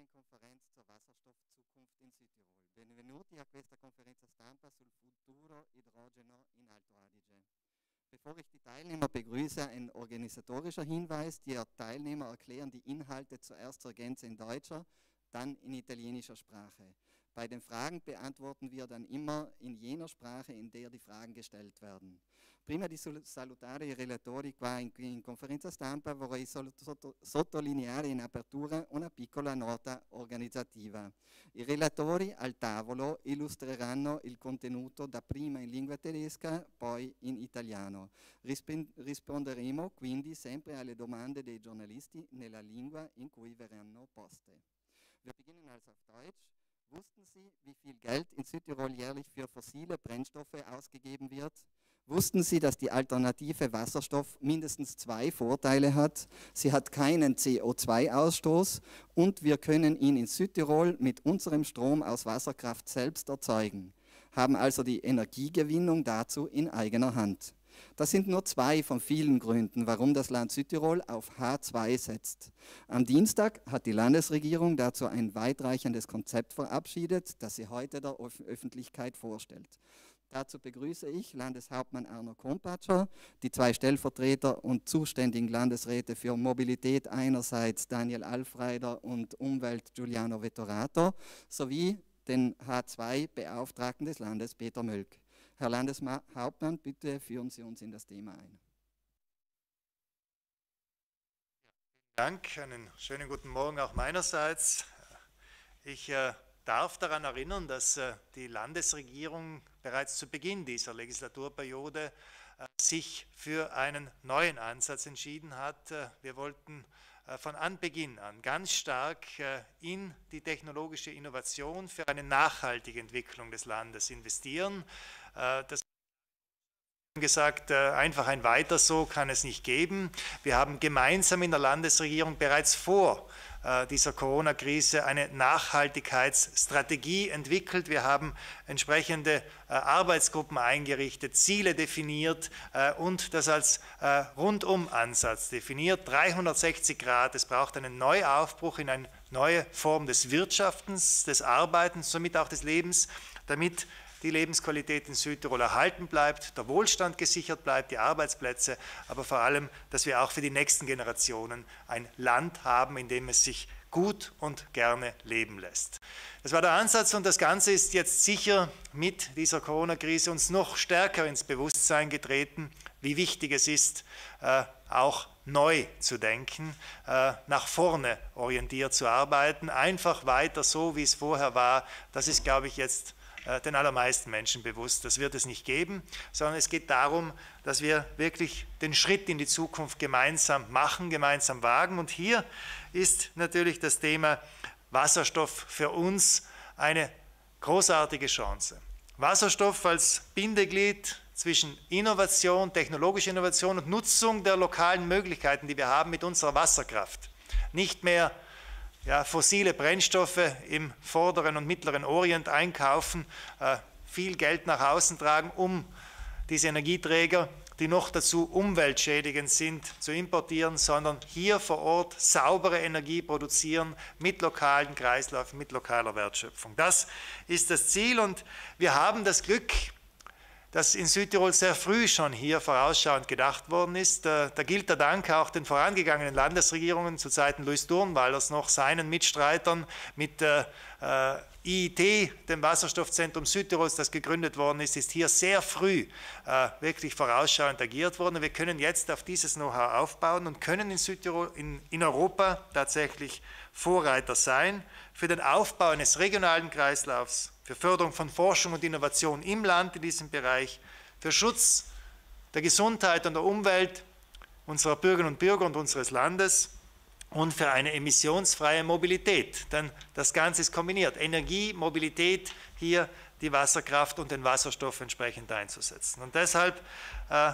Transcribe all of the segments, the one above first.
Medienkonferenz zur Wasserstoffzukunft in Südtirol. Benvenuti a questa conferenza stampa sul futuro idrogeno in Alto Adige. Bevor ich die Teilnehmer begrüße, ein organisatorischer Hinweis. Die Teilnehmer erklären die Inhalte zuerst zur Gänze in deutscher, dann in italienischer Sprache. Bei den Fragen beantworten wir dann immer in jener Sprache, in der die Fragen gestellt werden. Prima di salutare i relatori qua in, in conferenza stampa vorrei sotto sottolineare in apertura una piccola nota organizzativa. I relatori al tavolo illustreranno il contenuto dapprima in lingua tedesca, poi in italiano. Rispen risponderemo quindi sempre alle domande dei giornalisti nella lingua in cui verranno poste. Wir beginnen also auf Deutsch. Wussten Sie, wie viel Geld in Südtirol jährlich für fossile Brennstoffe ausgegeben wird? wussten sie, dass die alternative Wasserstoff mindestens zwei Vorteile hat. Sie hat keinen CO2-Ausstoß und wir können ihn in Südtirol mit unserem Strom aus Wasserkraft selbst erzeugen, haben also die Energiegewinnung dazu in eigener Hand. Das sind nur zwei von vielen Gründen, warum das Land Südtirol auf H2 setzt. Am Dienstag hat die Landesregierung dazu ein weitreichendes Konzept verabschiedet, das sie heute der Öffentlichkeit vorstellt. Dazu begrüße ich Landeshauptmann Arno Kompatscher, die zwei Stellvertreter und zuständigen Landesräte für Mobilität einerseits Daniel Alfreider und Umwelt Giuliano Vettorato sowie den H2-Beauftragten des Landes Peter Mölk. Herr Landeshauptmann, bitte führen Sie uns in das Thema ein. Dank, einen schönen guten Morgen auch meinerseits. Ich äh, darf daran erinnern, dass äh, die Landesregierung bereits zu Beginn dieser Legislaturperiode äh, sich für einen neuen Ansatz entschieden hat. Äh, wir wollten von Anbeginn an ganz stark in die technologische Innovation für eine nachhaltige Entwicklung des Landes investieren. Das gesagt, einfach ein Weiter so kann es nicht geben. Wir haben gemeinsam in der Landesregierung bereits vor äh, dieser Corona-Krise eine Nachhaltigkeitsstrategie entwickelt. Wir haben entsprechende äh, Arbeitsgruppen eingerichtet, Ziele definiert äh, und das als Rundum-Ansatz definiert. 360 Grad, es braucht einen Neuaufbruch in eine neue Form des Wirtschaftens, des Arbeitens, somit auch des Lebens, damit die Lebensqualität in Südtirol erhalten bleibt, der Wohlstand gesichert bleibt, die Arbeitsplätze, aber vor allem, dass wir auch für die nächsten Generationen ein Land haben, in dem es sich gut und gerne leben lässt. Das war der Ansatz und das Ganze ist jetzt sicher mit dieser Corona-Krise uns noch stärker ins Bewusstsein getreten, wie wichtig es ist, äh, auch neu zu denken, äh, nach vorne orientiert zu arbeiten, einfach weiter so, wie es vorher war. Das ist, glaube ich, jetzt äh, den allermeisten Menschen bewusst. Das wird es nicht geben, sondern es geht darum, dass wir wirklich den Schritt in die Zukunft gemeinsam machen, gemeinsam wagen. Und hier ist natürlich das Thema Wasserstoff für uns eine großartige Chance. Wasserstoff als Bindeglied zwischen Innovation, technologischer Innovation und Nutzung der lokalen Möglichkeiten, die wir haben mit unserer Wasserkraft. Nicht mehr ja, fossile Brennstoffe im vorderen und mittleren Orient einkaufen, äh, viel Geld nach außen tragen, um diese Energieträger, die noch dazu umweltschädigend sind, zu importieren, sondern hier vor Ort saubere Energie produzieren mit lokalen Kreislaufen, mit lokaler Wertschöpfung. Das ist das Ziel und wir haben das Glück, dass in Südtirol sehr früh schon hier vorausschauend gedacht worden ist. Da, da gilt der Dank auch den vorangegangenen Landesregierungen zu Zeiten Louis Durnwalders noch seinen Mitstreitern mit äh, äh IIT, dem Wasserstoffzentrum Südtirols, das gegründet worden ist, ist hier sehr früh äh, wirklich vorausschauend agiert worden. Wir können jetzt auf dieses Know-how aufbauen und können in Südtirol, in, in Europa tatsächlich Vorreiter sein für den Aufbau eines regionalen Kreislaufs für Förderung von Forschung und Innovation im Land in diesem Bereich, für Schutz der Gesundheit und der Umwelt unserer Bürgerinnen und Bürger und unseres Landes und für eine emissionsfreie Mobilität. Denn das Ganze ist kombiniert. Energie, Mobilität, hier die Wasserkraft und den Wasserstoff entsprechend einzusetzen. Und deshalb äh,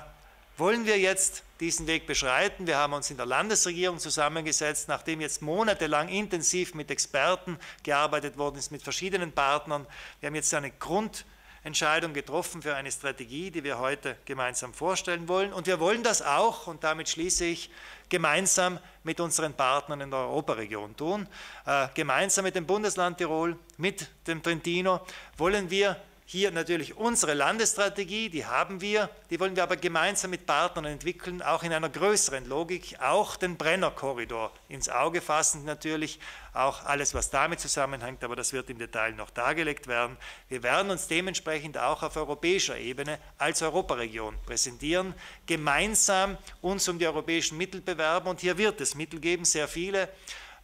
wollen wir jetzt diesen Weg beschreiten. Wir haben uns in der Landesregierung zusammengesetzt, nachdem jetzt monatelang intensiv mit Experten gearbeitet worden ist, mit verschiedenen Partnern. Wir haben jetzt eine Grundentscheidung getroffen für eine Strategie, die wir heute gemeinsam vorstellen wollen. Und wir wollen das auch, und damit schließe ich, gemeinsam mit unseren Partnern in der Europaregion tun. Äh, gemeinsam mit dem Bundesland Tirol, mit dem Trentino wollen wir hier natürlich unsere Landesstrategie, die haben wir, die wollen wir aber gemeinsam mit Partnern entwickeln, auch in einer größeren Logik, auch den Brennerkorridor ins Auge fassend natürlich, auch alles, was damit zusammenhängt, aber das wird im Detail noch dargelegt werden. Wir werden uns dementsprechend auch auf europäischer Ebene als Europaregion präsentieren, gemeinsam uns um die europäischen Mittel bewerben und hier wird es Mittel geben, sehr viele.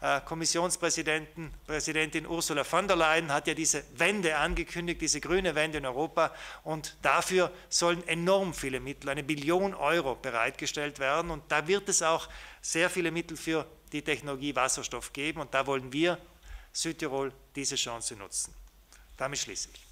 Äh, Kommissionspräsidenten, Präsidentin Ursula von der Leyen hat ja diese Wende angekündigt, diese grüne Wende in Europa. Und dafür sollen enorm viele Mittel, eine Billion Euro bereitgestellt werden. Und da wird es auch sehr viele Mittel für die Technologie Wasserstoff geben. Und da wollen wir Südtirol diese Chance nutzen. Damit schließe ich.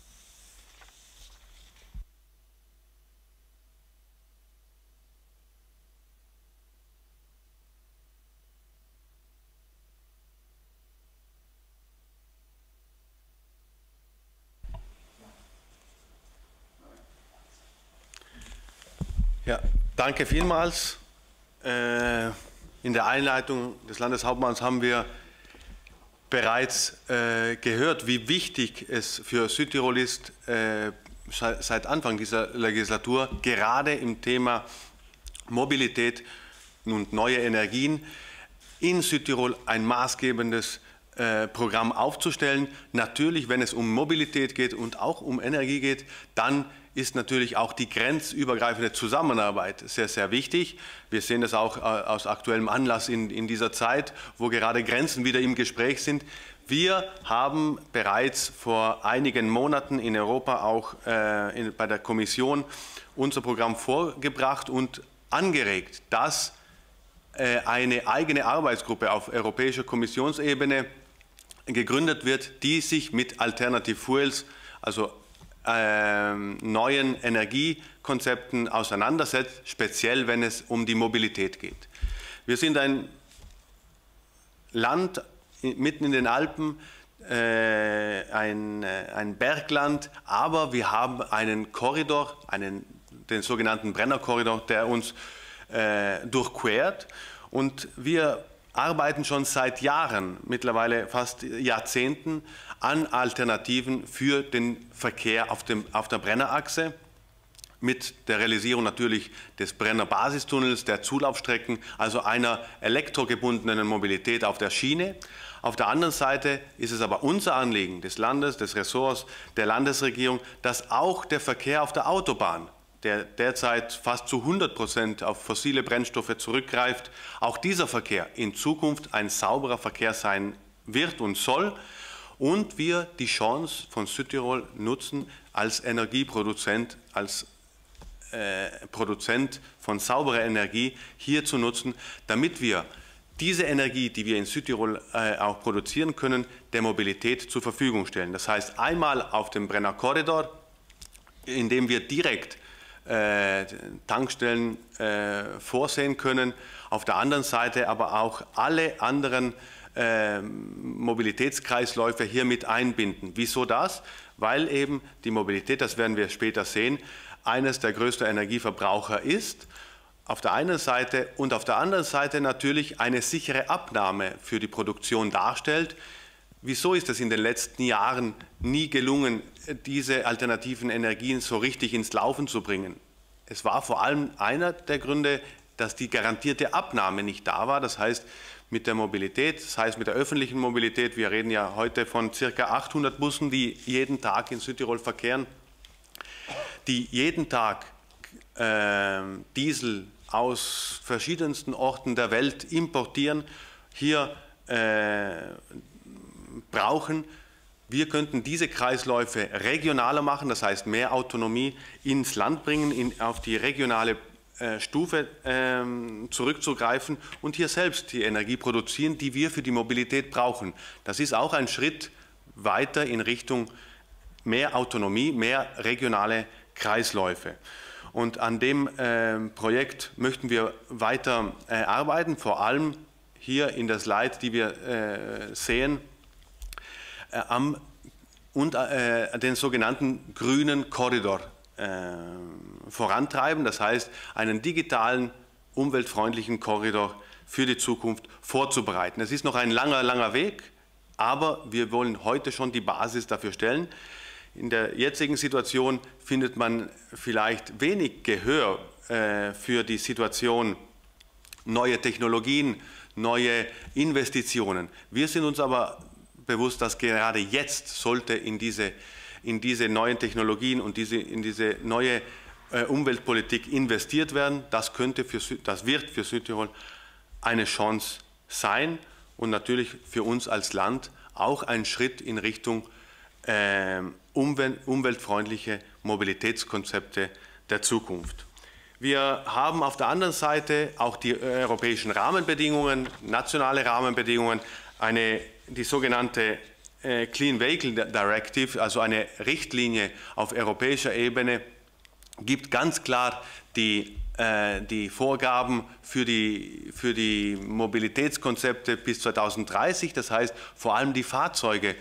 Ja, danke vielmals. Äh, in der Einleitung des Landeshauptmanns haben wir bereits äh, gehört, wie wichtig es für Südtirol ist, äh, seit Anfang dieser Legislatur gerade im Thema Mobilität und neue Energien in Südtirol ein maßgebendes Programm aufzustellen. Natürlich, wenn es um Mobilität geht und auch um Energie geht, dann ist natürlich auch die grenzübergreifende Zusammenarbeit sehr, sehr wichtig. Wir sehen das auch äh, aus aktuellem Anlass in, in dieser Zeit, wo gerade Grenzen wieder im Gespräch sind. Wir haben bereits vor einigen Monaten in Europa auch äh, in, bei der Kommission unser Programm vorgebracht und angeregt, dass äh, eine eigene Arbeitsgruppe auf europäischer Kommissionsebene gegründet wird, die sich mit Alternative Fuels, also ähm, neuen Energiekonzepten auseinandersetzt, speziell wenn es um die Mobilität geht. Wir sind ein Land mitten in den Alpen, äh, ein, äh, ein Bergland, aber wir haben einen Korridor, einen, den sogenannten Brennerkorridor, der uns äh, durchquert. Und wir arbeiten schon seit Jahren, mittlerweile fast Jahrzehnten, an Alternativen für den Verkehr auf, dem, auf der Brennerachse mit der Realisierung natürlich des Brenner Basistunnels, der Zulaufstrecken, also einer elektrogebundenen Mobilität auf der Schiene. Auf der anderen Seite ist es aber unser Anliegen des Landes, des Ressorts, der Landesregierung, dass auch der Verkehr auf der Autobahn der derzeit fast zu 100 Prozent auf fossile Brennstoffe zurückgreift, auch dieser Verkehr in Zukunft ein sauberer Verkehr sein wird und soll und wir die Chance von Südtirol nutzen als Energieproduzent, als äh, Produzent von sauberer Energie hier zu nutzen, damit wir diese Energie, die wir in Südtirol äh, auch produzieren können, der Mobilität zur Verfügung stellen. Das heißt einmal auf dem Brenner Korridor, indem wir direkt äh, Tankstellen äh, vorsehen können, auf der anderen Seite aber auch alle anderen äh, Mobilitätskreisläufe hier mit einbinden. Wieso das? Weil eben die Mobilität, das werden wir später sehen, eines der größten Energieverbraucher ist auf der einen Seite und auf der anderen Seite natürlich eine sichere Abnahme für die Produktion darstellt. Wieso ist es in den letzten Jahren nie gelungen, diese alternativen Energien so richtig ins Laufen zu bringen. Es war vor allem einer der Gründe, dass die garantierte Abnahme nicht da war. Das heißt, mit der Mobilität, das heißt mit der öffentlichen Mobilität, wir reden ja heute von circa 800 Bussen, die jeden Tag in Südtirol verkehren, die jeden Tag äh, Diesel aus verschiedensten Orten der Welt importieren, hier äh, brauchen, wir könnten diese Kreisläufe regionaler machen, das heißt mehr Autonomie ins Land bringen, in, auf die regionale äh, Stufe ähm, zurückzugreifen und hier selbst die Energie produzieren, die wir für die Mobilität brauchen. Das ist auch ein Schritt weiter in Richtung mehr Autonomie, mehr regionale Kreisläufe. Und an dem äh, Projekt möchten wir weiter äh, arbeiten, vor allem hier in der Slide, die wir äh, sehen, äh, am, und äh, den sogenannten grünen Korridor äh, vorantreiben, das heißt einen digitalen, umweltfreundlichen Korridor für die Zukunft vorzubereiten. Es ist noch ein langer, langer Weg, aber wir wollen heute schon die Basis dafür stellen. In der jetzigen Situation findet man vielleicht wenig Gehör äh, für die Situation, neue Technologien, neue Investitionen. Wir sind uns aber bewusst, dass gerade jetzt sollte in diese, in diese neuen Technologien und diese, in diese neue äh, Umweltpolitik investiert werden. Das, könnte für, das wird für Südtirol eine Chance sein und natürlich für uns als Land auch ein Schritt in Richtung äh, umwel umweltfreundliche Mobilitätskonzepte der Zukunft. Wir haben auf der anderen Seite auch die europäischen Rahmenbedingungen, nationale Rahmenbedingungen, eine die sogenannte äh, Clean Vehicle Directive, also eine Richtlinie auf europäischer Ebene, gibt ganz klar die, äh, die Vorgaben für die, für die Mobilitätskonzepte bis 2030. Das heißt, vor allem die Fahrzeuge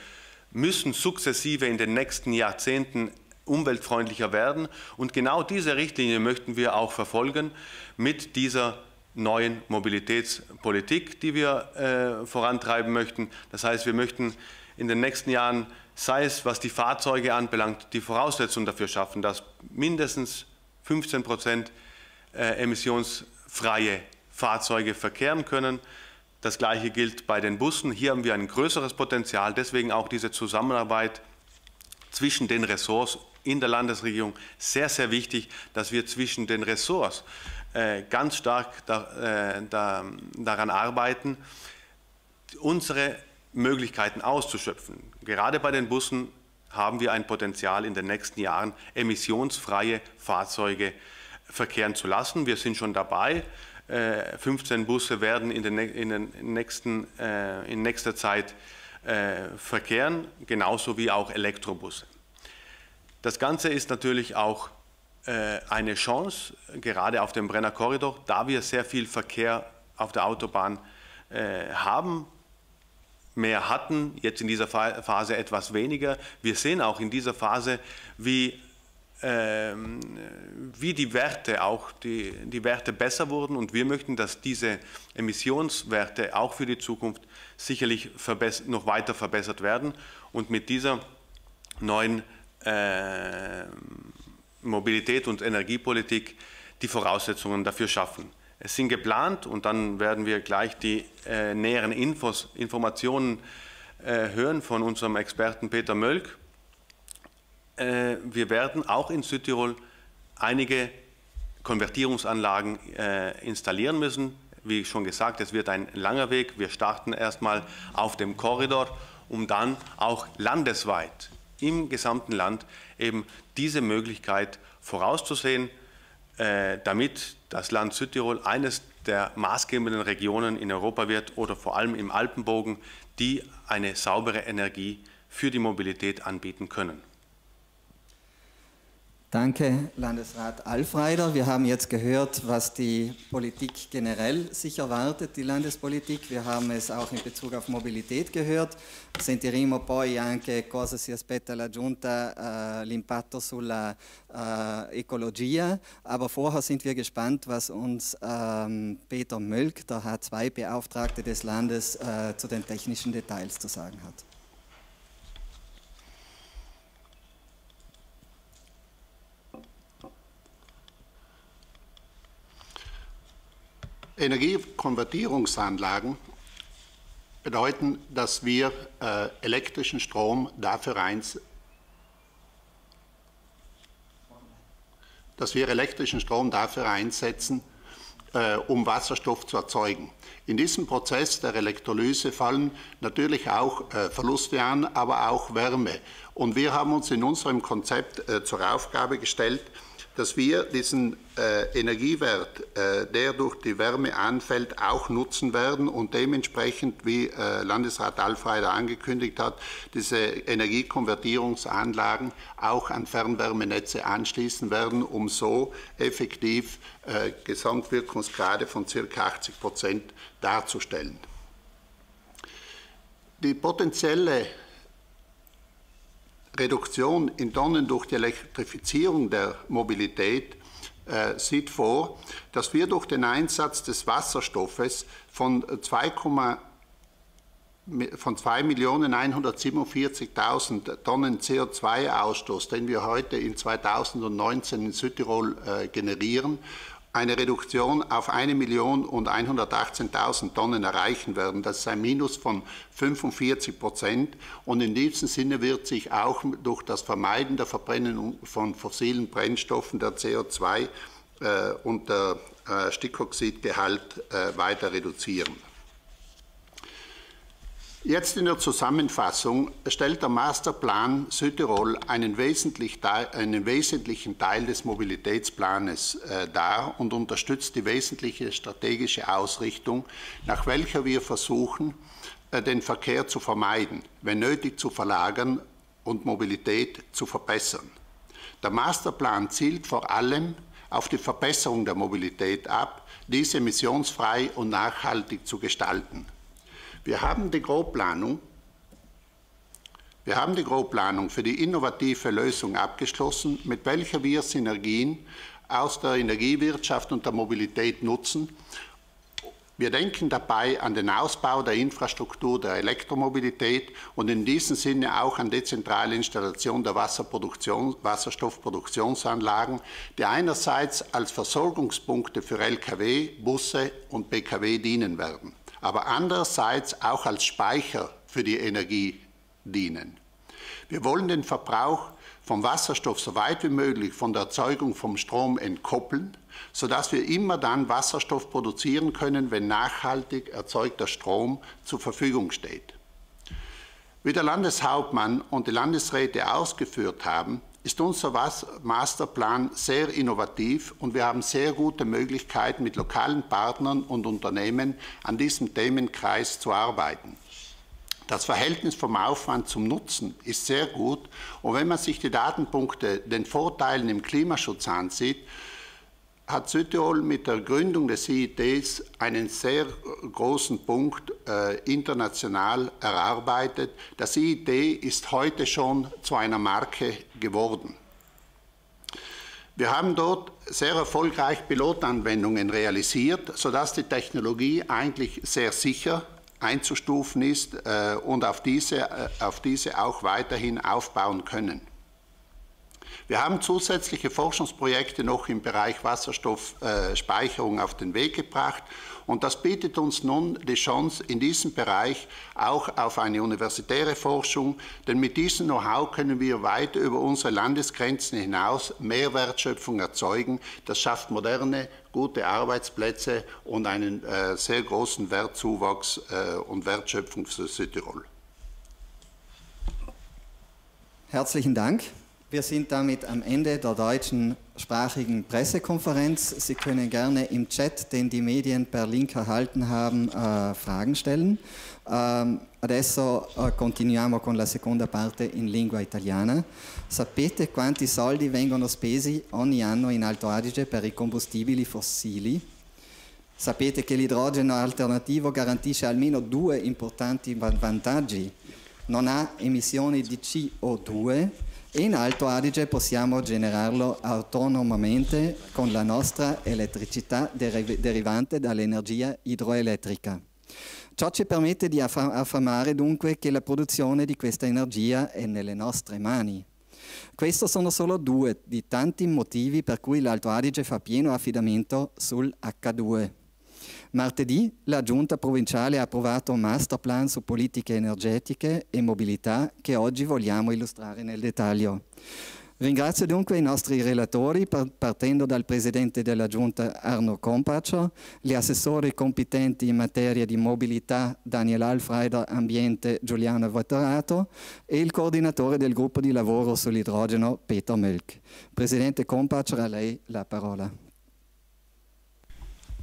müssen sukzessive in den nächsten Jahrzehnten umweltfreundlicher werden. Und genau diese Richtlinie möchten wir auch verfolgen mit dieser neuen Mobilitätspolitik, die wir äh, vorantreiben möchten. Das heißt, wir möchten in den nächsten Jahren, sei es was die Fahrzeuge anbelangt, die Voraussetzungen dafür schaffen, dass mindestens 15 Prozent äh, emissionsfreie Fahrzeuge verkehren können. Das Gleiche gilt bei den Bussen. Hier haben wir ein größeres Potenzial. Deswegen auch diese Zusammenarbeit zwischen den Ressorts in der Landesregierung sehr, sehr wichtig, dass wir zwischen den Ressorts äh, ganz stark da, äh, da, daran arbeiten, unsere Möglichkeiten auszuschöpfen. Gerade bei den Bussen haben wir ein Potenzial in den nächsten Jahren, emissionsfreie Fahrzeuge verkehren zu lassen. Wir sind schon dabei. 15 äh, Busse werden in, den, in, den nächsten, in nächster Zeit verkehren, genauso wie auch Elektrobusse. Das Ganze ist natürlich auch äh, eine Chance, gerade auf dem Brenner Korridor, da wir sehr viel Verkehr auf der Autobahn äh, haben, mehr hatten, jetzt in dieser Phase etwas weniger. Wir sehen auch in dieser Phase, wie, ähm, wie die Werte auch die, die Werte besser wurden und wir möchten, dass diese Emissionswerte auch für die Zukunft sicherlich noch weiter verbessert werden und mit dieser neuen äh, Mobilität und Energiepolitik die Voraussetzungen dafür schaffen. Es sind geplant und dann werden wir gleich die äh, näheren Infos, Informationen äh, hören von unserem Experten Peter Mölk. Äh, wir werden auch in Südtirol einige Konvertierungsanlagen äh, installieren müssen. Wie schon gesagt, es wird ein langer Weg. Wir starten erstmal auf dem Korridor, um dann auch landesweit im gesamten Land eben diese Möglichkeit vorauszusehen, äh, damit das Land Südtirol eines der maßgebenden Regionen in Europa wird oder vor allem im Alpenbogen, die eine saubere Energie für die Mobilität anbieten können. Danke, Landesrat Alfreider. Wir haben jetzt gehört, was die Politik generell sich erwartet, die Landespolitik. Wir haben es auch in Bezug auf Mobilität gehört. Sentiremo poi anche cosa si aspetta la Giunta, eh, l'impatto sulla uh, Ecologia. Aber vorher sind wir gespannt, was uns uh, Peter Mölk, der H2-Beauftragte des Landes, eh, zu den technischen Details zu sagen hat. Energiekonvertierungsanlagen bedeuten, dass wir äh, elektrischen Strom dafür eins dass wir elektrischen Strom dafür einsetzen, äh, um Wasserstoff zu erzeugen. In diesem Prozess der Elektrolyse fallen natürlich auch äh, Verluste an, aber auch Wärme. Und wir haben uns in unserem Konzept äh, zur Aufgabe gestellt, dass wir diesen äh, Energiewert, äh, der durch die Wärme anfällt, auch nutzen werden und dementsprechend, wie äh, Landesrat Alfreider angekündigt hat, diese Energiekonvertierungsanlagen auch an Fernwärmenetze anschließen werden, um so effektiv äh, Gesamtwirkungsgrade von ca. 80 Prozent darzustellen. Die potenzielle Reduktion in Tonnen durch die Elektrifizierung der Mobilität äh, sieht vor, dass wir durch den Einsatz des Wasserstoffes von 2, von 2.147.000 Tonnen CO2-Ausstoß, den wir heute in 2019 in Südtirol äh, generieren, eine Reduktion auf 1.118.000 Tonnen erreichen werden. Das ist ein Minus von 45 Prozent. Und in diesem Sinne wird sich auch durch das Vermeiden der Verbrennung von fossilen Brennstoffen der CO2 äh, und der äh, Stickoxidgehalt äh, weiter reduzieren. Jetzt in der Zusammenfassung stellt der Masterplan Südtirol einen, wesentlich, einen wesentlichen Teil des Mobilitätsplanes äh, dar und unterstützt die wesentliche strategische Ausrichtung, nach welcher wir versuchen, äh, den Verkehr zu vermeiden, wenn nötig zu verlagern und Mobilität zu verbessern. Der Masterplan zielt vor allem auf die Verbesserung der Mobilität ab, diese emissionsfrei und nachhaltig zu gestalten. Wir haben die Grobplanung, wir haben die Grobplanung für die innovative Lösung abgeschlossen, mit welcher wir Synergien aus der Energiewirtschaft und der Mobilität nutzen. Wir denken dabei an den Ausbau der Infrastruktur der Elektromobilität und in diesem Sinne auch an dezentrale Installation der Wasserstoffproduktionsanlagen, die einerseits als Versorgungspunkte für Lkw, Busse und Pkw dienen werden aber andererseits auch als Speicher für die Energie dienen. Wir wollen den Verbrauch vom Wasserstoff so weit wie möglich von der Erzeugung vom Strom entkoppeln, sodass wir immer dann Wasserstoff produzieren können, wenn nachhaltig erzeugter Strom zur Verfügung steht. Wie der Landeshauptmann und die Landesräte ausgeführt haben, ist unser Masterplan sehr innovativ und wir haben sehr gute Möglichkeiten, mit lokalen Partnern und Unternehmen an diesem Themenkreis zu arbeiten. Das Verhältnis vom Aufwand zum Nutzen ist sehr gut und wenn man sich die Datenpunkte den Vorteilen im Klimaschutz ansieht, hat Südtirol mit der Gründung des IITs einen sehr großen Punkt äh, international erarbeitet. Das IIT ist heute schon zu einer Marke geworden. Wir haben dort sehr erfolgreich Pilotanwendungen realisiert, sodass die Technologie eigentlich sehr sicher einzustufen ist äh, und auf diese, äh, auf diese auch weiterhin aufbauen können. Wir haben zusätzliche Forschungsprojekte noch im Bereich Wasserstoffspeicherung auf den Weg gebracht und das bietet uns nun die Chance, in diesem Bereich auch auf eine universitäre Forschung, denn mit diesem Know-how können wir weit über unsere Landesgrenzen hinaus Mehrwertschöpfung erzeugen. Das schafft moderne, gute Arbeitsplätze und einen äh, sehr großen Wertzuwachs äh, und Wertschöpfung für Südtirol. Herzlichen Dank. Wir sind damit am Ende der deutschsprachigen Pressekonferenz. Sie können gerne im Chat, den die Medien per Link erhalten haben, äh, Fragen stellen. Ähm, adesso äh, continuiamo con la seconda parte in lingua italiana. Sapete quanti soldi vengono spesi ogni anno in Alto Adige per i combustibili fossili? Sapete che l'idrogeno alternativo garantisce almeno due importanti vantaggi. Non ha emissioni di CO2 e in Alto Adige possiamo generarlo autonomamente con la nostra elettricità deriv derivante dall'energia idroelettrica. Ciò ci permette di aff affermare dunque che la produzione di questa energia è nelle nostre mani. Questi sono solo due di tanti motivi per cui l'Alto Adige fa pieno affidamento sul h 2 Martedì la Giunta provinciale ha approvato un master plan su politiche energetiche e mobilità che oggi vogliamo illustrare nel dettaglio. Ringrazio dunque i nostri relatori, partendo dal Presidente della Giunta Arno Compaccio, gli assessori competenti in materia di mobilità Daniel Alfreider Ambiente Giuliano Vatterato e il coordinatore del gruppo di lavoro sull'idrogeno Peter Milk. Presidente Compaccio, a lei la parola.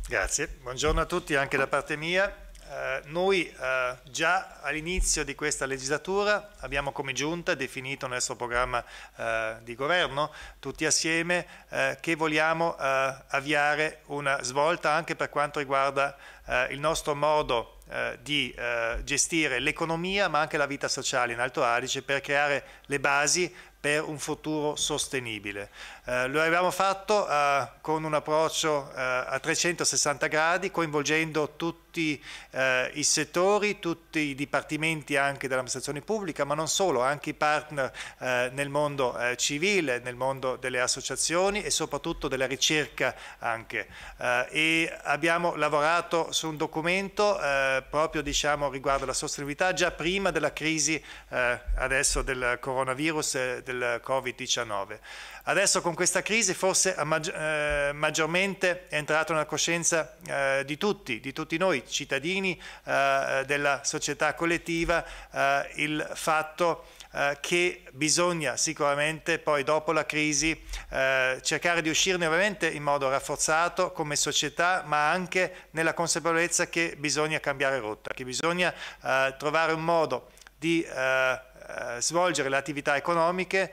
Grazie, buongiorno a tutti anche da parte mia. Eh, noi eh, già all'inizio di questa legislatura abbiamo come giunta definito nel nostro programma eh, di governo tutti assieme eh, che vogliamo eh, avviare una svolta anche per quanto riguarda eh, il nostro modo di gestire l'economia ma anche la vita sociale in Alto Adige per creare le basi per un futuro sostenibile. Eh, lo abbiamo fatto eh, con un approccio eh, a 360 gradi, coinvolgendo tutti eh, i settori, tutti i dipartimenti anche dell'amministrazione pubblica, ma non solo, anche i partner eh, nel mondo civile, nel mondo delle associazioni e soprattutto della ricerca anche. e abbiamo lavorato su un documento proprio diciamo, riguardo alla sostenibilità già prima della crisi adesso del coronavirus, e del Covid-19. Adesso con questa crisi forse eh, maggiormente è entrato nella coscienza eh, di tutti, di tutti noi cittadini eh, della società collettiva, il fatto che bisogna sicuramente poi dopo la crisi cercare di uscirne ovviamente in modo rafforzato come società, ma anche nella consapevolezza che bisogna cambiare rotta, che bisogna trovare un modo di svolgere le attività economiche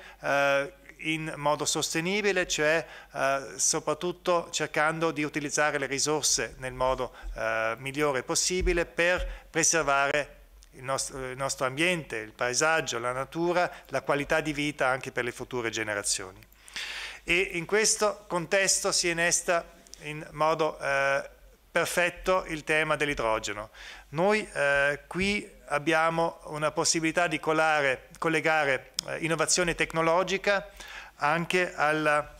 in modo sostenibile, cioè eh, soprattutto cercando di utilizzare le risorse nel modo eh, migliore possibile per preservare il nostro, il nostro ambiente, il paesaggio, la natura, la qualità di vita anche per le future generazioni. E in questo contesto si innesta in modo eh, perfetto il tema dell'idrogeno. Noi eh, qui abbiamo una possibilità di collare, collegare eh, innovazione tecnologica anche alla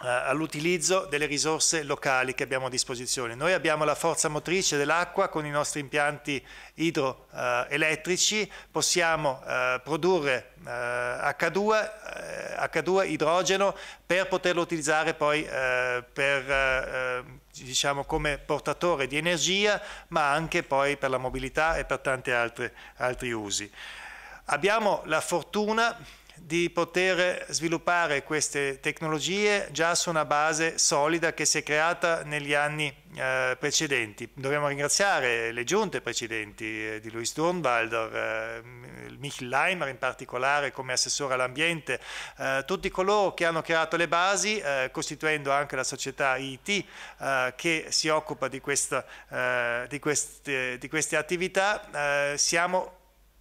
eh, all'utilizzo delle risorse locali che abbiamo a disposizione. Noi abbiamo la forza motrice dell'acqua con i nostri impianti idroelettrici, possiamo eh, produrre H2, eh, H2, idrogeno per poterlo utilizzare poi per, diciamo, come portatore di energia, ma anche poi per la mobilità e per tanti altri usi. Abbiamo la fortuna di poter sviluppare queste tecnologie già su una base solida che si è creata negli anni eh, precedenti. Dobbiamo ringraziare le giunte precedenti eh, di Luis Dornwalder, eh, Michel Leimer in particolare come assessore all'ambiente, eh, tutti coloro che hanno creato le basi, eh, costituendo anche la società IT eh, che si occupa di, questa, di, queste, di queste, attività. siamo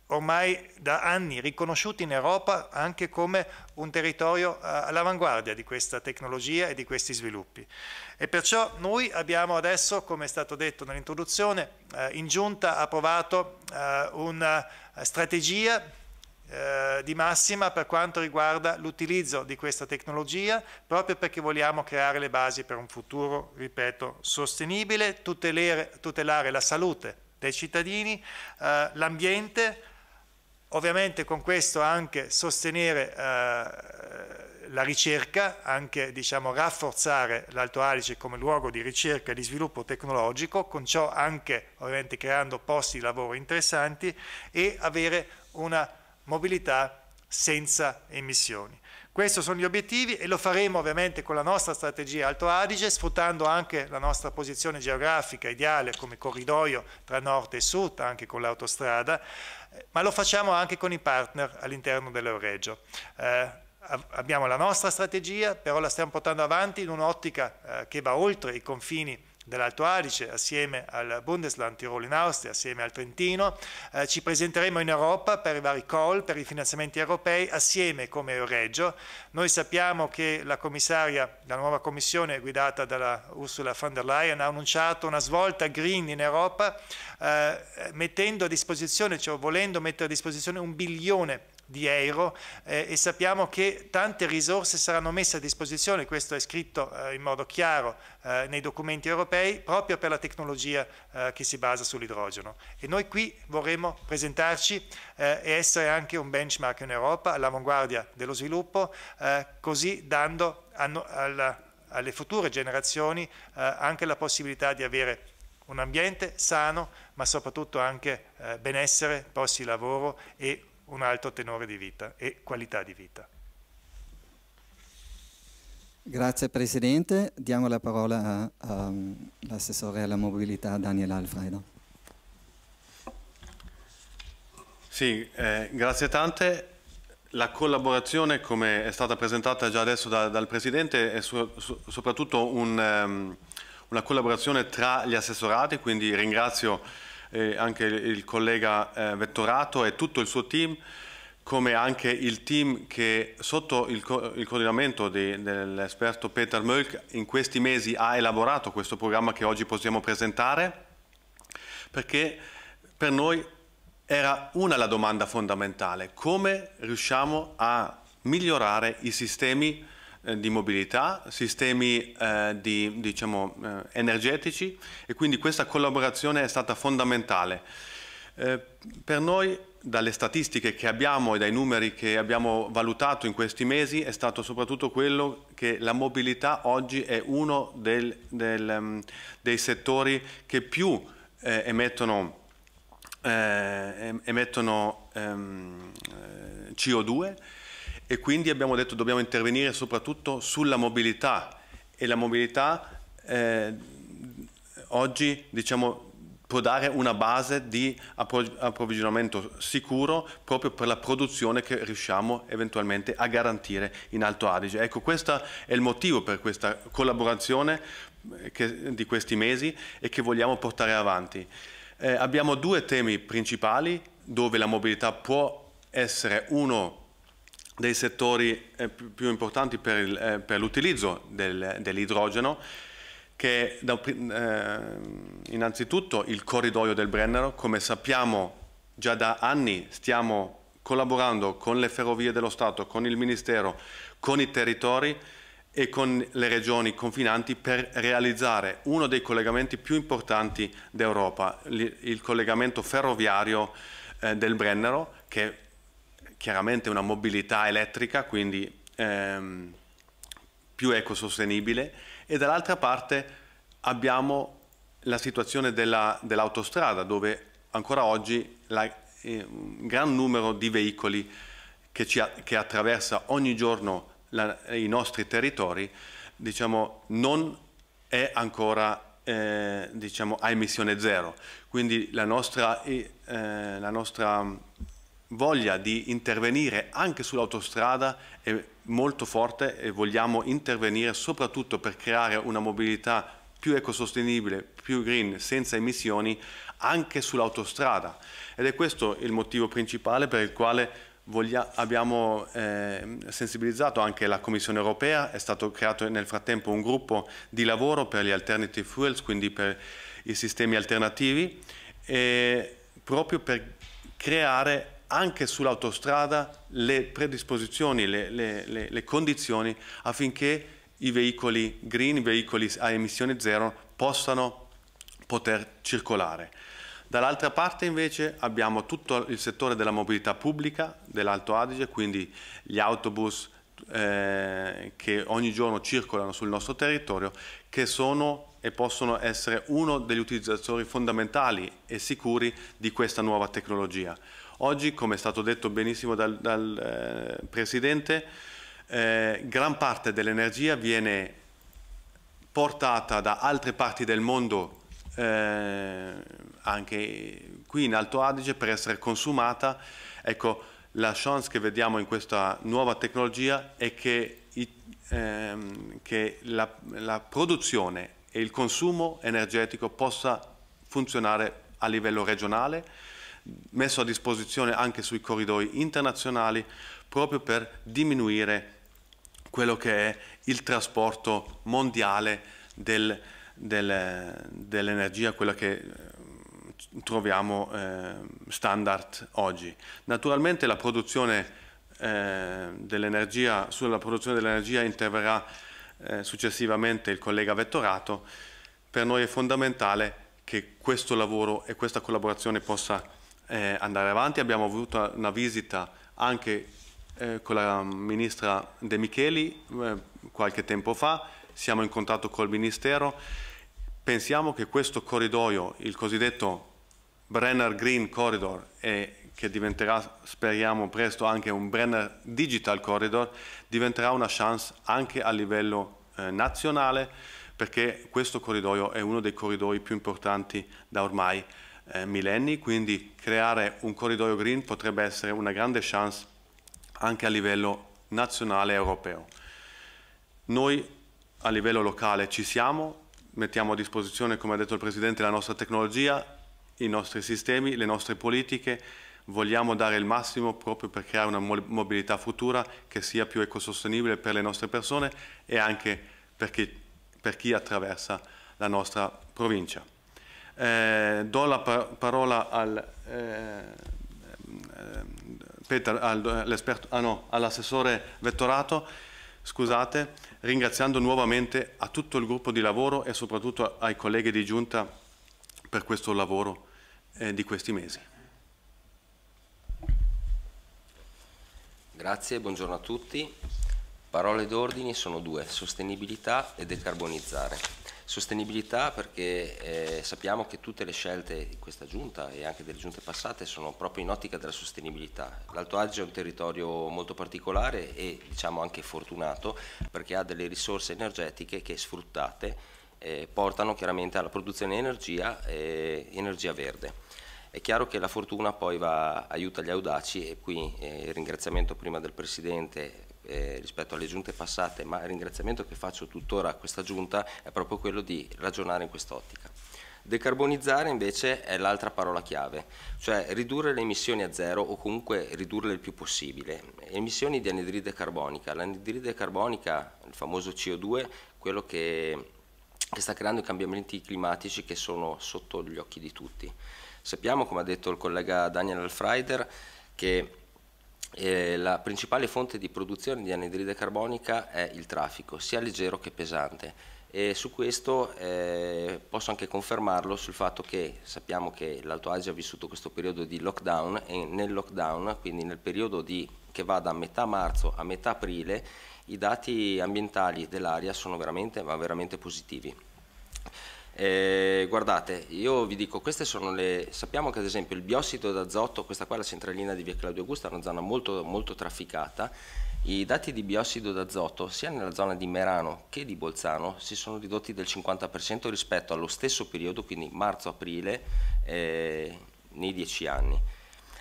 ormai da anni riconosciuti in Europa anche come un territorio eh, all'avanguardia di questa tecnologia e di questi sviluppi. E perciò noi abbiamo adesso, come è stato detto nell'introduzione, eh, in giunta approvato eh, una strategia di massima per quanto riguarda l'utilizzo di questa tecnologia, proprio perché vogliamo creare le basi per un futuro, ripeto, sostenibile, tutelare, tutelare la salute dei cittadini, l'ambiente, Ovviamente con questo anche sostenere eh, la ricerca, anche diciamo, rafforzare l'Alto Adige come luogo di ricerca e di sviluppo tecnologico, con ciò anche ovviamente creando posti di lavoro interessanti e avere una mobilità senza emissioni. Questi sono gli obiettivi e lo faremo ovviamente con la nostra strategia Alto Adige, sfruttando anche la nostra posizione geografica ideale come corridoio tra nord e sud, anche con l'autostrada, eh, ma lo facciamo anche con i partner all'interno dell'Euregio. Eh, abbiamo la nostra strategia, però la stiamo portando avanti in un'ottica eh, che va oltre i confini dell'Alto Adige, assieme al Bundesland Tirol in Austria, assieme al Trentino. Eh, ci presenteremo in Europa per i vari call, per i finanziamenti europei, assieme come Reggio. Noi sappiamo che la commissaria, la nuova commissione guidata dalla Ursula von der Leyen, ha annunciato una svolta green in Europa, eh, mettendo a disposizione, cioè volendo mettere a disposizione un bilione di euro eh, e sappiamo che tante risorse saranno messe a disposizione, questo è scritto eh, in modo chiaro eh, nei documenti europei, proprio per la tecnologia eh, che si basa sull'idrogeno. E noi qui vorremmo presentarci eh, e essere anche un benchmark in Europa, all'avanguardia dello sviluppo, eh, così dando a, alla, alle future generazioni anche la possibilità di avere un ambiente sano, ma soprattutto anche benessere, posti di lavoro e un alto tenore di vita e qualità di vita. Grazie Presidente, diamo la parola all'assessore um, alla mobilità Daniel Alfredo. Sì, eh, grazie tante. La collaborazione, come è stata presentata già adesso da, dal Presidente, è su, su, soprattutto un, um, una collaborazione tra gli assessorati, quindi ringrazio eh, anche il collega eh, Vettorato e tutto il suo team, come anche il team che sotto il, co il coordinamento dell'esperto Peter Mölk in questi mesi ha elaborato questo programma che oggi possiamo presentare, perché per noi era una la domanda fondamentale, come riusciamo a migliorare i sistemi eh, di mobilità, sistemi eh, di, diciamo, eh, energetici e quindi questa collaborazione è stata fondamentale. Eh, per noi, dalle statistiche che abbiamo e dai numeri che abbiamo valutato in questi mesi, è stato soprattutto quello che la mobilità oggi è uno del, del, um, dei settori che più eh, emettono, eh, emettono um, ehm, CO2 e quindi abbiamo detto che dobbiamo intervenire soprattutto sulla mobilità e la mobilità eh, oggi diciamo può dare una base di approvvigionamento sicuro proprio per la produzione che riusciamo eventualmente a garantire in Alto Adige. Ecco, questo è il motivo per questa collaborazione eh, che, di questi mesi e che vogliamo portare avanti. Eh, abbiamo due temi principali dove la mobilità può essere uno dei settori eh, più, più importanti eh, per, l'utilizzo del, dell'idrogeno che da, eh, innanzitutto il corridoio del Brennero, come sappiamo già da anni stiamo collaborando con le ferrovie dello Stato, con il Ministero, con i territori e con le regioni confinanti per realizzare uno dei collegamenti più importanti d'Europa, il collegamento ferroviario eh, del Brennero che chiaramente una mobilità elettrica, quindi ehm, più ecosostenibile, e dall'altra parte abbiamo la situazione dell'autostrada, dove ancora oggi la, eh, un gran numero di veicoli che, ci, che attraversa ogni giorno la, i nostri territori, diciamo, non è ancora eh, diciamo, a emissione zero. Quindi la nostra, eh, la nostra voglia di intervenire anche sull'autostrada è molto forte e vogliamo intervenire soprattutto per creare una mobilità più ecosostenibile, più green, senza emissioni, anche sull'autostrada. Ed è questo il motivo principale per il quale voglia, abbiamo eh, sensibilizzato anche la Commissione europea, è stato creato nel frattempo un gruppo di lavoro per gli alternative fuels, quindi per i sistemi alternativi, proprio per creare anche sull'autostrada le predisposizioni, le, le, le, le, condizioni affinché i veicoli green, i veicoli a emissione zero possano poter circolare. Dall'altra parte invece abbiamo tutto il settore della mobilità pubblica dell'Alto Adige, quindi gli autobus eh, che ogni giorno circolano sul nostro territorio, che sono e possono essere uno degli utilizzatori fondamentali e sicuri di questa nuova tecnologia. Oggi, come è stato detto benissimo dal, dal eh, Presidente, eh, gran parte dell'energia viene portata da altre parti del mondo, eh, anche qui in Alto Adige, per essere consumata. Ecco, la chance che vediamo in questa nuova tecnologia è che, ehm, che la, la produzione e il consumo energetico possa funzionare a livello regionale, messo a disposizione anche sui corridoi internazionali proprio per diminuire quello che è il trasporto mondiale del, del, dell'energia, quella che eh, troviamo eh, standard oggi. Naturalmente la produzione eh, dell'energia, sulla produzione dell'energia interverrà eh, successivamente il collega Vettorato, per noi è fondamentale che questo lavoro e questa collaborazione possa eh, andare avanti. Abbiamo avuto una, visita anche eh, con la ministra De Micheli eh, qualche tempo fa, siamo in contatto col Ministero. Pensiamo che questo corridoio, il cosiddetto Brenner Green Corridor, che diventerà, speriamo presto, anche un Brenner Digital Corridor, diventerà una chance anche a livello eh, nazionale perché questo corridoio è uno dei corridoi più importanti da ormai eh, millenni, quindi creare un corridoio green potrebbe essere una grande chance anche a livello nazionale e europeo. Noi a livello locale ci siamo, mettiamo a disposizione, come ha detto il Presidente, la nostra tecnologia, i nostri sistemi, le nostre politiche, vogliamo dare il massimo proprio per creare una mobilità futura che sia più ecosostenibile per le nostre persone e anche per chi, per chi attraversa la nostra provincia. Eh, do la pa parola al, eh, eh all'assessore eh, ah no, all Vettorato, scusate, ringraziando nuovamente a tutto il gruppo di lavoro e soprattutto ai colleghi di Giunta per questo lavoro eh, di questi mesi. Grazie, buongiorno a tutti. Parole d'ordine sono due, sostenibilità e decarbonizzare. Sostenibilità perché eh, sappiamo che tutte le scelte di questa giunta e anche delle giunte passate sono proprio in ottica della sostenibilità. L'Alto Adige è un territorio molto particolare e diciamo anche fortunato perché ha delle risorse energetiche che sfruttate eh, portano chiaramente alla produzione di energia, eh, energia verde. È chiaro che la fortuna poi va, aiuta gli audaci e qui eh, il ringraziamento prima del Presidente eh, rispetto alle giunte passate, ma il ringraziamento che faccio tuttora a questa giunta è proprio quello di ragionare in quest'ottica. Decarbonizzare invece è l'altra parola chiave, cioè ridurre le emissioni a zero o comunque ridurle il più possibile. Emissioni di anidride carbonica. L'anidride carbonica, il famoso CO2, quello che, che sta creando i cambiamenti climatici che sono sotto gli occhi di tutti. Sappiamo, come ha detto il collega Daniel Alfreider, che eh, la principale fonte di produzione di anidride carbonica è il traffico, sia leggero che pesante. E su questo eh, posso anche confermarlo sul fatto che sappiamo che l'Alto Asia ha vissuto questo periodo di lockdown e nel lockdown, quindi nel periodo di, che va da metà marzo a metà aprile, i dati ambientali dell'aria sono veramente, ma veramente positivi. Eh, guardate, io vi dico, queste sono le... Sappiamo che ad esempio il biossido d'azoto, questa qua è la centralina di via Claudio Augusta, è una zona molto, molto trafficata. I dati di biossido d'azoto sia nella zona di Merano che di Bolzano si sono ridotti del 50% rispetto allo stesso periodo, quindi marzo-aprile, eh, nei dieci anni.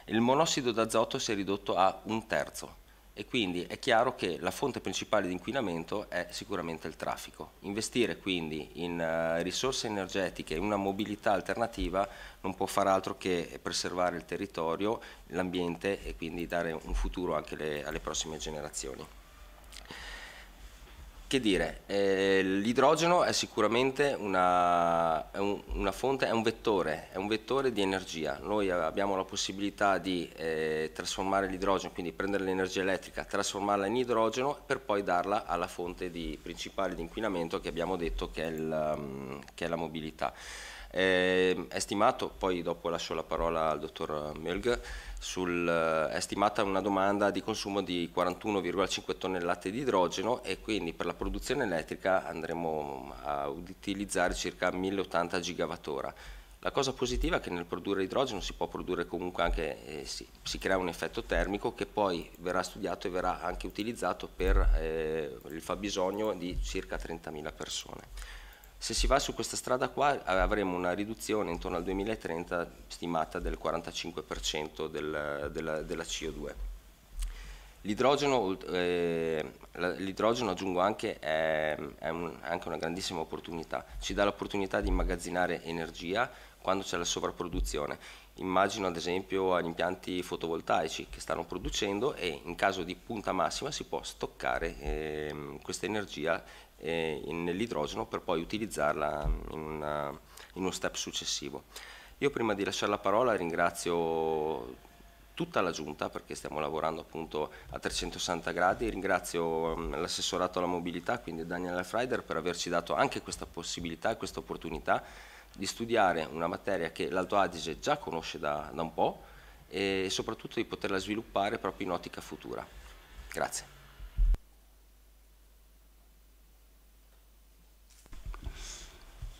Il monossido d'azoto si è ridotto a un terzo e quindi è chiaro che la fonte principale di inquinamento è sicuramente il traffico. Investire quindi in eh, risorse energetiche e una mobilità alternativa non può far altro che preservare il territorio, l'ambiente e quindi dare un futuro anche alle prossime generazioni. Che dire, eh, l'idrogeno è sicuramente una, è un, una, fonte, è un vettore, è un vettore di energia. Noi abbiamo la possibilità di eh, trasformare l'idrogeno, quindi prendere l'energia elettrica, trasformarla in idrogeno per poi darla alla fonte di, principale di inquinamento che abbiamo detto che è, il, mm, che è la mobilità. Ehm, è stimato, poi dopo lascio la parola al dottor Mölg, sul, eh, è stimata una domanda di consumo di 41,5 tonnellate di idrogeno e quindi per la produzione elettrica andremo a utilizzare circa 1080 gigawattora. La cosa positiva è che nel produrre idrogeno si può produrre comunque anche, eh, si, si, crea un effetto termico che poi verrà studiato e verrà anche utilizzato per eh, il fabbisogno di circa 30.000 persone. Se si va su questa strada qua avremo una riduzione intorno al 2030 stimata del 45% del, della, della, CO2. L'idrogeno, eh, aggiungo anche, è, è un, anche una grandissima opportunità, ci dà l'opportunità di immagazzinare energia quando c'è la sovrapproduzione. Immagino ad esempio gli impianti fotovoltaici che stanno producendo e in caso di punta massima si può stoccare eh, questa energia eh, nell'idrogeno per poi utilizzarla in, una, in uno step successivo. Io prima di lasciare la parola ringrazio tutta la giunta perché stiamo lavorando appunto a 360 gradi. Ringrazio mm, l'assessorato alla mobilità, quindi Daniel Freider, per averci dato anche questa possibilità e questa opportunità di studiare una materia che l'Alto Adige già conosce da, da un po' e soprattutto di poterla sviluppare proprio in ottica futura. Grazie.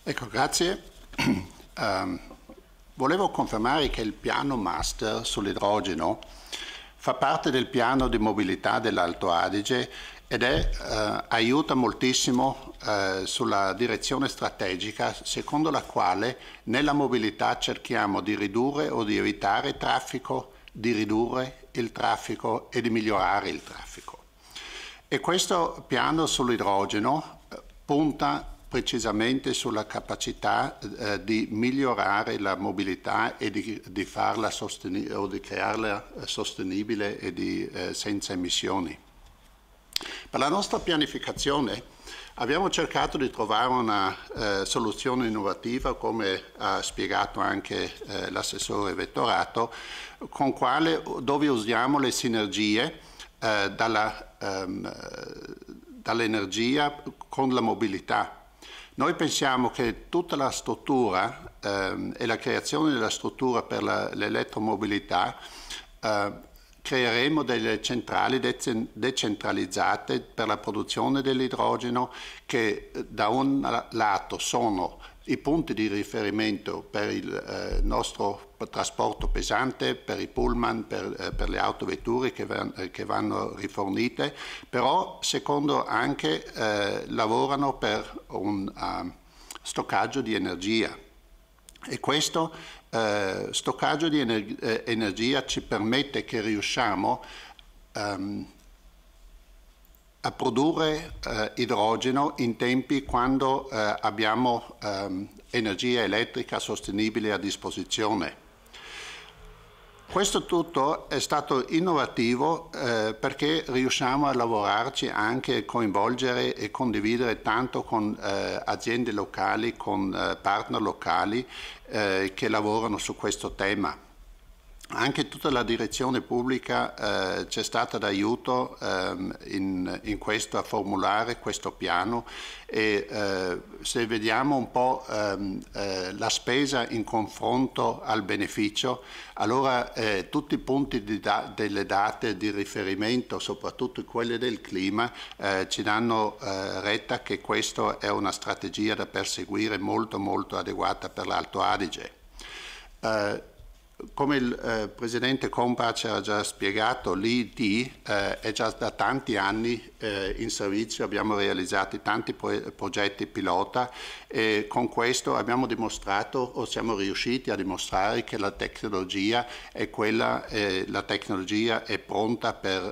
Ecco, grazie. Um, volevo confermare che il piano master sull'idrogeno fa parte del piano di mobilità dell'Alto Adige ed è, uh, aiuta moltissimo uh, sulla direzione strategica secondo la quale nella mobilità cerchiamo di ridurre o di evitare traffico, di ridurre il traffico e di migliorare il traffico. E questo piano sull'idrogeno eh, punta precisamente sulla capacità eh, di migliorare la mobilità e di, di farla o di crearla eh, sostenibile e di, eh, senza emissioni. Per la nostra pianificazione abbiamo cercato di trovare una eh, soluzione innovativa, come ha spiegato anche eh, l'assessore Vettorato, con quale, dove usiamo le sinergie dalla, ehm, dall'energia con la mobilità noi pensiamo che tutta la struttura ehm, e la creazione della struttura per l'elettromobilità eh, creeremo delle centrali decentralizzate per la produzione dell'idrogeno che eh, da un lato sono i punti di riferimento per il eh, nostro trasporto pesante, per i pullman, per, eh, per le autovetture che, van, eh, che, vanno rifornite, però secondo anche eh, lavorano per un uh, stoccaggio di energia e questo eh, stoccaggio di ener eh, energia ci permette che riusciamo um, a produrre eh, idrogeno in tempi quando eh, abbiamo ehm, energia elettrica sostenibile a disposizione. Questo tutto è stato innovativo eh, perché riusciamo a lavorarci anche, a coinvolgere e condividere tanto con eh, aziende locali, con eh, partner locali eh, che lavorano su questo tema anche tutta la direzione pubblica eh, c'è stata d'aiuto ehm, in, in, questo a formulare questo piano e eh, se vediamo un po' ehm, eh, la spesa in confronto al beneficio, allora eh, tutti i punti da delle date di riferimento, soprattutto quelle del clima, eh, ci danno eh, retta che questa è una strategia da perseguire molto molto adeguata per l'Alto Adige come il eh, Presidente Compa ci ha già spiegato, l'ID eh, è già da tanti anni eh, in servizio, abbiamo realizzato tanti pro progetti pilota e con questo abbiamo dimostrato o siamo riusciti a dimostrare che la tecnologia è, quella, eh, la tecnologia è pronta per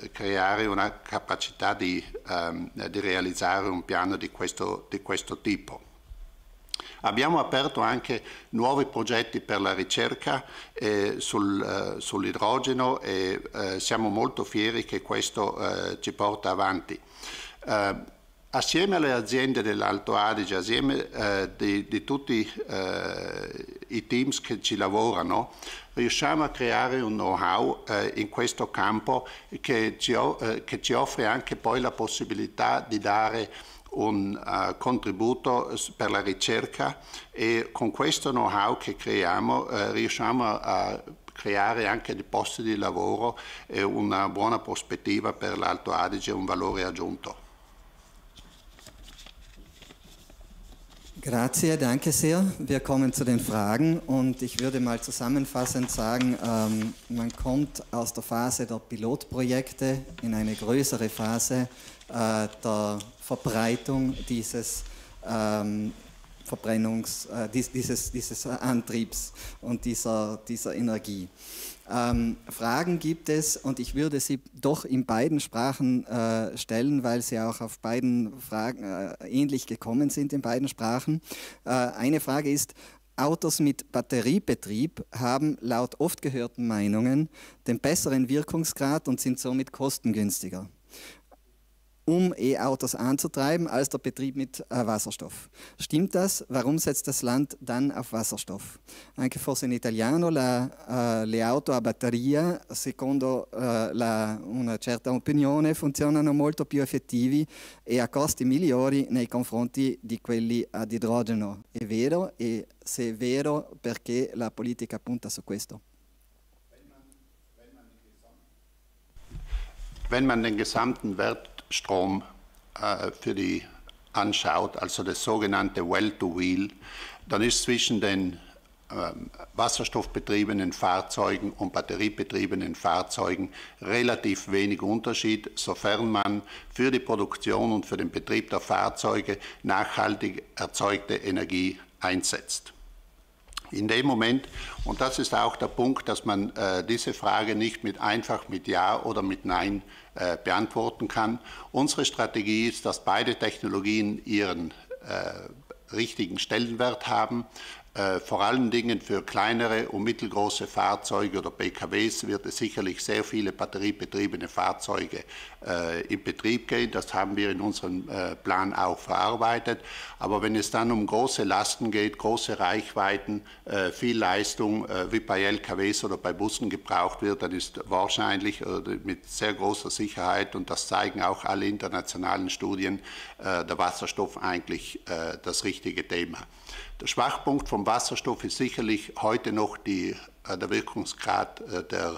eh, creare una capacità di, ehm, di, realizzare un piano di questo, di questo tipo. Abbiamo aperto anche nuovi progetti per la ricerca eh, sul, eh, sull'idrogeno e eh, siamo molto fieri che questo eh, ci porta avanti eh, assieme alle aziende dell'Alto Adige, assieme eh, di, di, tutti eh, i teams che ci lavorano, riusciamo a creare un know-how eh, in questo campo che ci, che ci, offre anche poi la possibilità di dare un uh, contributo per la ricerca e con questo know-how che creiamo eh, riusciamo a creare anche dei posti di lavoro e una buona prospettiva per l'Alto Adige, un valore aggiunto. Grazie, danke sehr. Wir kommen zu den Fragen und ich würde mal zusammenfassend sagen, ähm, man kommt aus der Phase der Pilotprojekte in eine größere Phase Äh, der Verbreitung dieses ähm, Verbrennungs, äh, dieses, dieses Antriebs und dieser, dieser Energie. Ähm, Fragen gibt es und ich würde sie doch in beiden Sprachen äh, stellen, weil sie auch auf beiden Fragen äh, ähnlich gekommen sind in beiden Sprachen. Äh, eine Frage ist, Autos mit Batteriebetrieb haben laut oft gehörten Meinungen den besseren Wirkungsgrad und sind somit kostengünstiger. um E-Autos anzutreiben, als der Betrieb mit äh, Wasserstoff. Stimmt das? Warum setzt das Land dann auf Wasserstoff? Anche forse in italiano la, uh, le auto a batteria, secondo uh, la, una certa opinione, funzionano molto più effettivi e a costi migliori nei confronti di quelli ad idrogeno. È vero? E se è vero, perché la politica punta su questo? Wenn man den gesamten Wert Strom äh, für die anschaut, also das sogenannte Well-to-Wheel, dann ist zwischen den ähm, wasserstoffbetriebenen Fahrzeugen und batteriebetriebenen Fahrzeugen relativ wenig Unterschied, sofern man für die Produktion und für den Betrieb der Fahrzeuge nachhaltig erzeugte Energie einsetzt. In dem Moment, und das ist auch der Punkt, dass man äh, diese Frage nicht mit einfach mit Ja oder mit Nein äh, beantworten kann. Unsere Strategie ist, dass beide Technologien ihren äh, richtigen Stellenwert haben. Äh, vor allen Dingen für kleinere und mittelgroße Fahrzeuge oder PKWs wird es sicherlich sehr viele batteriebetriebene Fahrzeuge äh, in Betrieb gehen. Das haben wir in unserem äh, Plan auch verarbeitet. Aber wenn es dann um große Lasten geht, große Reichweiten, äh, viel Leistung, äh, wie bei LKWs oder bei Bussen gebraucht wird, dann ist wahrscheinlich mit sehr großer Sicherheit, und das zeigen auch alle internationalen Studien, der Wasserstoff eigentlich das richtige Thema. Der Schwachpunkt vom Wasserstoff ist sicherlich heute noch die, äh, der Wirkungsgrad äh, der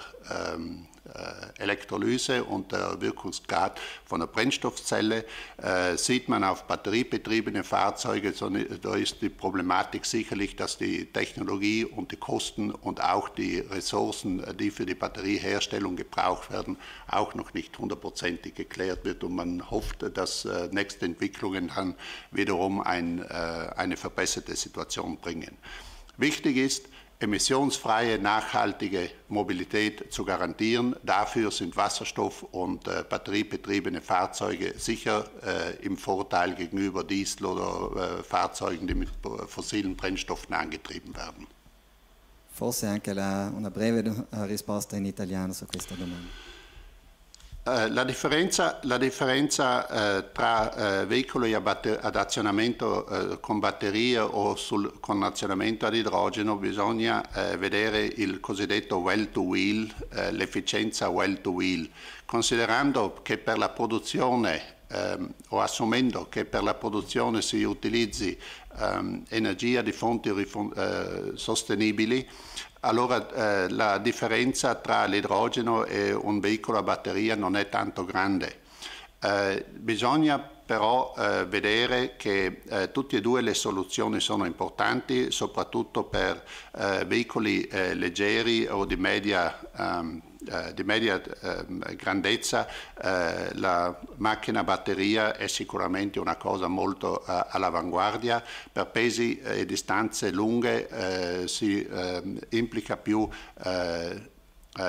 ähm, äh, Elektrolyse und der Wirkungsgrad von der Brennstoffzelle. Äh, sieht man auf batteriebetriebene Fahrzeuge, so da ist die Problematik sicherlich, dass die Technologie und die Kosten und auch die Ressourcen, äh, die für die Batterieherstellung gebraucht werden, auch noch nicht hundertprozentig geklärt wird. Und man hofft, dass äh, nächste Entwicklungen dann wiederum ein, äh, eine verbesserte Situation bringen. Wichtig ist, emissionsfreie, nachhaltige Mobilität zu garantieren. Dafür sind Wasserstoff- und äh, batteriebetriebene Fahrzeuge sicher äh, im Vorteil gegenüber Diesel oder äh, Fahrzeugen, die mit fossilen Brennstoffen angetrieben werden. Forse anche la, una breve eh, risposta in italiano su questa domanda. Eh, la differenza, la differenza eh, tra eh, veicoli ad azionamento eh, con batterie o sul, con azionamento ad idrogeno bisogna eh, vedere il cosiddetto well-to-wheel, eh, l'efficienza well-to-wheel, considerando che per la produzione ehm, o assumendo che per la produzione si utilizzi ehm, energia di fonti eh, sostenibili, allora eh, la differenza tra l'idrogeno e un veicolo a batteria non è tanto grande. Eh, bisogna però eh, vedere che eh, tutte e due le soluzioni sono importanti, soprattutto per eh, veicoli eh, leggeri o di media um, eh, di media ehm, grandezza, eh, la macchina a batteria è sicuramente una cosa molto eh, all'avanguardia, per pesi e distanze lunghe si ehm, implica più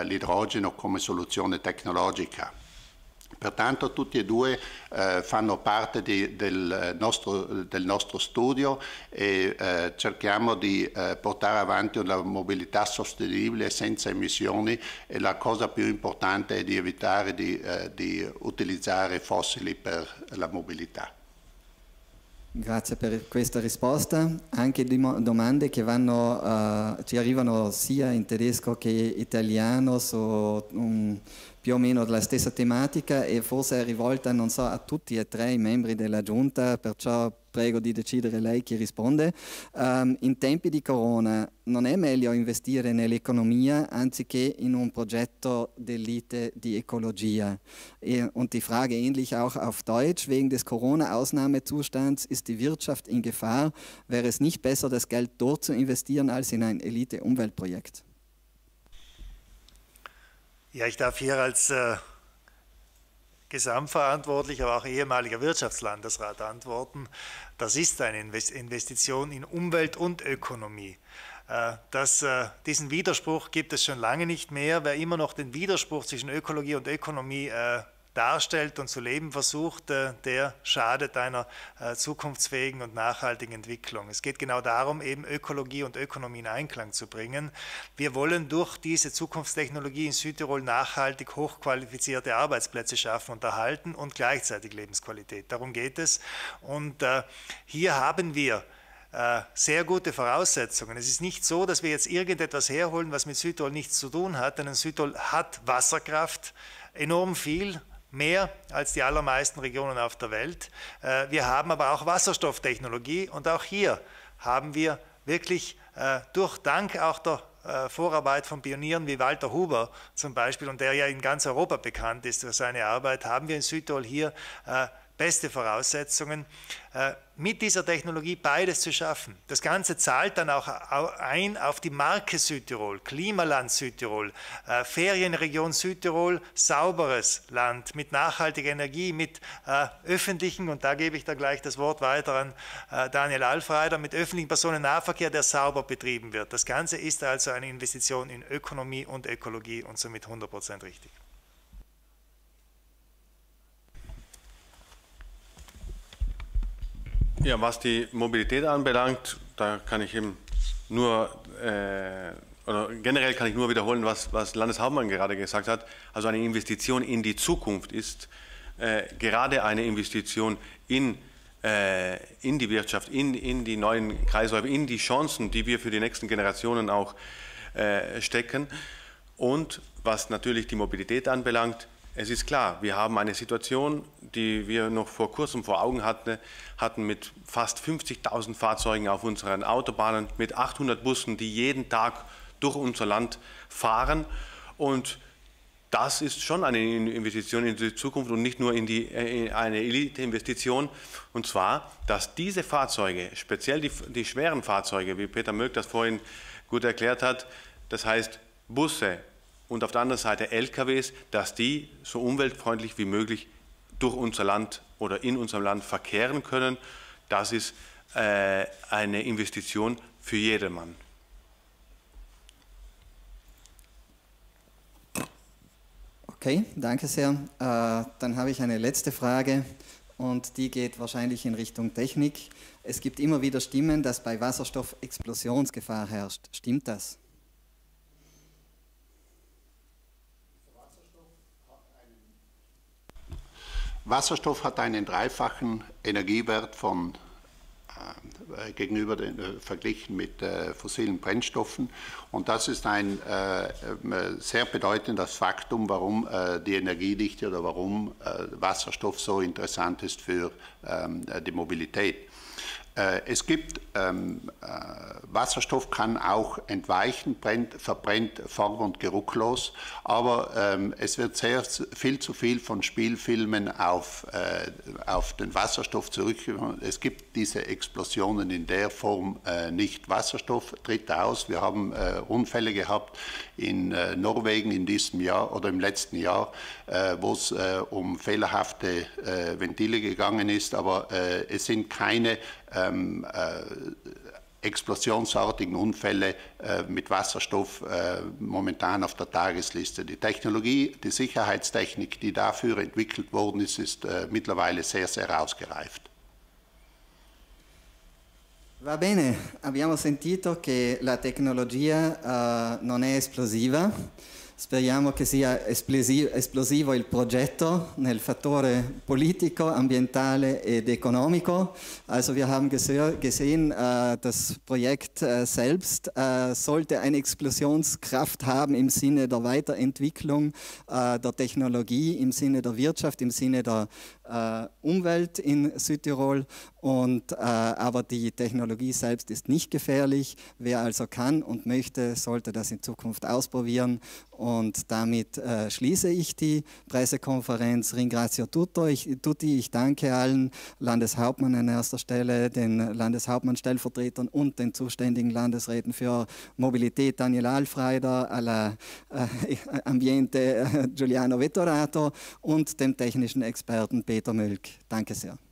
l'idrogeno come soluzione tecnologica. Pertanto tutti e due eh, fanno parte di, del, eh, nostro, del, nostro, studio e eh, cerchiamo di eh, portare avanti una mobilità sostenibile senza emissioni e la cosa più importante è di evitare di, eh, di utilizzare fossili per la mobilità. Grazie per questa risposta. Anche domande che vanno, uh, ci arrivano sia in tedesco che italiano su um, mm, più o meno la stessa tematica e forse è rivolta, non so, a tutti e tre i membri della giunta, perciò prego di decidere lei chi risponde. Um, ehm, in tempi di corona non è meglio investire nell'economia anziché in un Progetto der di ecologia? Ökologie. Und die Frage ähnlich auch auf Deutsch. Wegen des Corona-Ausnahmezustands ist die Wirtschaft in Gefahr. Wäre es nicht besser, das Geld dort zu investieren als in ein Elite-Umweltprojekt? Ja, ich darf hier als äh Gesamtverantwortlich, aber auch ehemaliger Wirtschaftslandesrat antworten, das ist eine Investition in Umwelt und Ökonomie. Äh, das, äh, diesen Widerspruch gibt es schon lange nicht mehr. Wer immer noch den Widerspruch zwischen Ökologie und Ökonomie äh, darstellt und zu leben versucht, äh, der schadet einer äh, zukunftsfähigen und nachhaltigen Entwicklung. Es geht genau darum, eben Ökologie und Ökonomie in Einklang zu bringen. Wir wollen durch diese Zukunftstechnologie in Südtirol nachhaltig hochqualifizierte Arbeitsplätze schaffen und erhalten und gleichzeitig Lebensqualität. Darum geht es. Und äh, hier haben wir sehr gute Voraussetzungen. Es ist nicht so, dass wir jetzt irgendetwas herholen, was mit Südtirol nichts zu tun hat, denn Südtirol hat Wasserkraft, enorm viel mehr als die allermeisten Regionen auf der Welt. Äh, wir haben aber auch Wasserstofftechnologie und auch hier haben wir wirklich äh, durch Dank auch der äh, Vorarbeit von Pionieren wie Walter Huber zum Beispiel und der ja in ganz Europa bekannt ist für seine Arbeit, haben wir in Südtirol hier beste Voraussetzungen, äh, mit dieser Technologie beides zu schaffen. Das Ganze zahlt dann auch ein auf die Marke Südtirol, Klimaland Südtirol, äh, Ferienregion Südtirol, sauberes Land mit nachhaltiger Energie, mit äh, öffentlichen, und da gebe ich da gleich das Wort weiter an Daniel Alfreider, mit öffentlichen Personennahverkehr, der sauber betrieben wird. Das Ganze ist also eine Investition in Ökonomie und Ökologie und somit 100% richtig. Ja, was die Mobilität anbelangt, da kann ich eben nur, äh, oder generell kann ich nur wiederholen, was, was Landeshauptmann gerade gesagt hat. Also eine Investition in die Zukunft ist äh, gerade eine Investition in, äh, in die Wirtschaft, in, in die neuen Kreisläufe, in die Chancen, die wir für die nächsten Generationen auch äh, stecken. Und was natürlich die Mobilität anbelangt, es ist klar, wir haben eine Situation, die wir noch vor kurzem vor Augen hatten, hatten mit fast 50.000 Fahrzeugen auf unseren Autobahnen, mit 800 Bussen, die jeden Tag durch unser Land fahren. Und das ist schon eine Investition in die Zukunft und nicht nur in, die, in eine Elite-Investition. Und zwar, dass diese Fahrzeuge, speziell die, die schweren Fahrzeuge, wie Peter Möck das vorhin gut erklärt hat, das heißt Busse, und auf der anderen Seite LKWs, dass die so umweltfreundlich wie möglich durch unser Land oder in unserem Land verkehren können. Das ist äh, eine Investition für jedermann. Okay, danke sehr. Äh, dann habe ich eine letzte Frage und die geht wahrscheinlich in Richtung Technik. Es gibt immer wieder Stimmen, dass bei Wasserstoff Explosionsgefahr herrscht. Stimmt das? Wasserstoff hat einen dreifachen Energiewert von äh, äh, gegenüber den, äh, verglichen mit äh, fossilen Brennstoffen. Und das ist ein sehr bedeutendes Faktum, warum die Energiedichte oder warum Wasserstoff so interessant ist für ähm, die Mobilität. Äh, es gibt, ähm, äh, Wasserstoff kann auch entweichen, brennt, verbrennt farb- und geruchlos, aber ähm, es wird sehr viel zu viel von Spielfilmen auf, äh, auf den Wasserstoff zurückgeführt. Es gibt diese Explosionen in der Form äh, nicht. Wasserstoff tritt aus. Wir haben äh, Unfälle gehabt in äh, Norwegen in diesem Jahr oder im letzten Jahr, wo es um fehlerhafte Ventile gegangen ist, aber es sind keine ähm, äh, explosionsartigen Unfälle äh, mit Wasserstoff äh, momentan auf der Tagesliste. Die Technologie, die Sicherheitstechnik, die dafür entwickelt worden ist, ist äh, mittlerweile sehr, sehr ausgereift. Va bene, abbiamo sentito che la tecnologia äh, non è esplosiva. Speriamo che sia esplosivo il progetto nel fattore politico, ambientale ed economico. Also wir haben gesehen, äh, das Projekt äh, selbst äh, sollte eine Explosionskraft haben im Sinne der Weiterentwicklung der Technologie, im Sinne der Wirtschaft, im Sinne der äh, Umwelt in Südtirol. Und, äh, aber die Technologie selbst ist nicht gefährlich. Wer also kann und möchte, sollte das in Zukunft ausprobieren. Und damit äh, schließe ich die Pressekonferenz. Ringrazio tutti. Ich danke allen Landeshauptmann an erster Stelle, den Landeshauptmann Stellvertretern und den zuständigen Landesräten für Mobilität Daniel Alfreider, alla äh, Ambiente Giuliano Vettorato und dem technischen Experten Peter Muttermilch. Danke sehr.